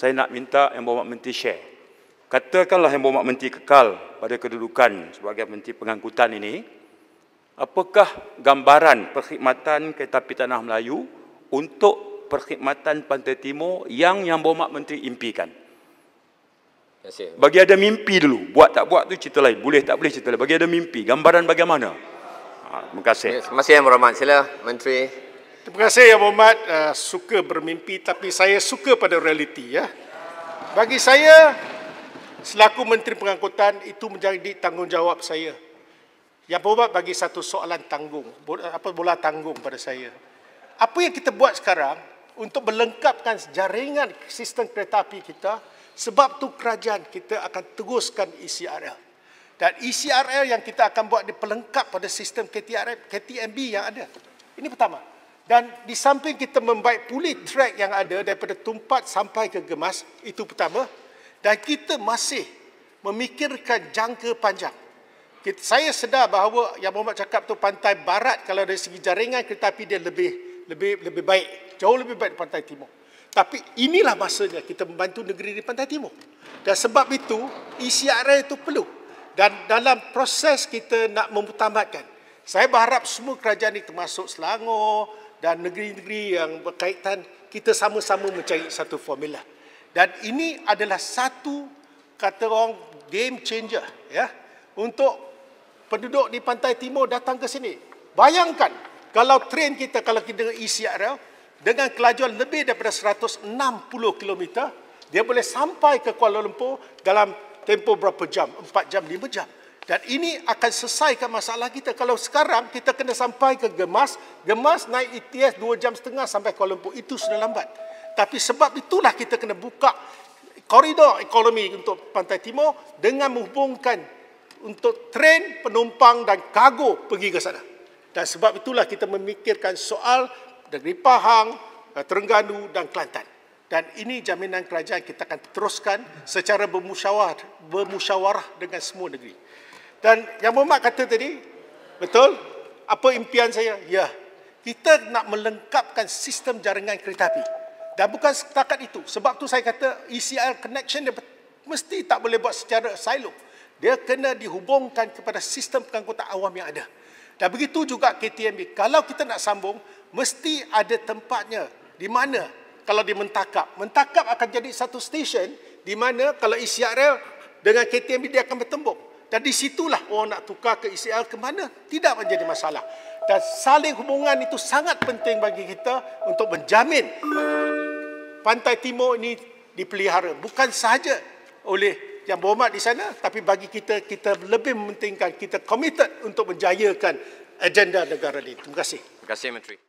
saya nak minta yang berhormat menteri share. Katakanlah yang berhormat menteri kekal pada kedudukan sebagai menteri pengangkutan ini, apakah gambaran perkhidmatan kereta api tanah Melayu untuk perkhidmatan Pantai Timur yang yang berhormat menteri impikan? Bagi ada mimpi dulu, buat tak buat tu cerita lain, boleh tak boleh cerita lain. Bagi ada mimpi, gambaran bagaimana? Ha, terima kasih. Terima kasih yang berhormat. Sila Menteri. Terima kasih ya Mohamad uh, suka bermimpi tapi saya suka pada realiti ya. Bagi saya selaku menteri pengangkutan itu menjadi tanggungjawab saya. Yang ya, Mohamad bagi satu soalan tanggung apa bola tanggung pada saya. Apa yang kita buat sekarang untuk melengkapkan jaringan sistem kereta api kita sebab tu kerajaan kita akan teruskan ECRL. Dan ECRL yang kita akan buat dipelengkap pada sistem KTRM, KTMB yang ada. Ini pertama. Dan di samping kita membaik pulih track yang ada daripada tumpat sampai ke gemas, itu pertama. Dan kita masih memikirkan jangka panjang. Kita, saya sedar bahawa yang Muhammad cakap tu pantai barat kalau dari segi jaringan kereta api dia lebih lebih lebih baik. Jauh lebih baik daripada pantai timur. Tapi inilah masanya kita membantu negeri di pantai timur. Dan sebab itu, ECRA itu perlu. Dan dalam proses kita nak memutamatkan, saya berharap semua kerajaan ini termasuk Selangor, dan negeri-negeri yang berkaitan kita sama-sama mencari satu formula dan ini adalah satu kata orang game changer ya untuk penduduk di pantai timur datang ke sini bayangkan kalau train kita kalau kita dengan ECRL dengan kelajuan lebih daripada 160 km dia boleh sampai ke Kuala Lumpur dalam tempoh berapa jam 4 jam 5 jam dan ini akan selesaikan masalah kita. Kalau sekarang kita kena sampai ke Gemas, Gemas naik ETS 2 jam setengah sampai Kuala Lumpur. Itu sudah lambat. Tapi sebab itulah kita kena buka koridor ekonomi untuk Pantai Timur dengan menghubungkan untuk tren penumpang dan kargo pergi ke sana. Dan sebab itulah kita memikirkan soal negeri Pahang, eh, Terengganu dan Kelantan. Dan ini jaminan kerajaan kita akan teruskan secara bermusyawarah, bermusyawarah dengan semua negeri. Dan yang Muhammad kata tadi, betul? Apa impian saya? Ya. Kita nak melengkapkan sistem jaringan kereta api. Dan bukan setakat itu. Sebab tu saya kata ECR connection dia mesti tak boleh buat secara silo. Dia kena dihubungkan kepada sistem pengangkutan awam yang ada. Dan begitu juga KTMB. Kalau kita nak sambung, mesti ada tempatnya. Di mana? Kalau di Mentakap. Mentakap akan jadi satu stesen di mana kalau ECRL dengan KTMB dia akan bertembung. Dan di situlah orang nak tukar ke Israel ke mana. Tidak menjadi masalah. Dan saling hubungan itu sangat penting bagi kita untuk menjamin pantai timur ini dipelihara. Bukan sahaja oleh yang berhormat di sana. Tapi bagi kita, kita lebih mementingkan, kita komited untuk menjayakan agenda negara ini. Terima kasih. Terima kasih, Menteri.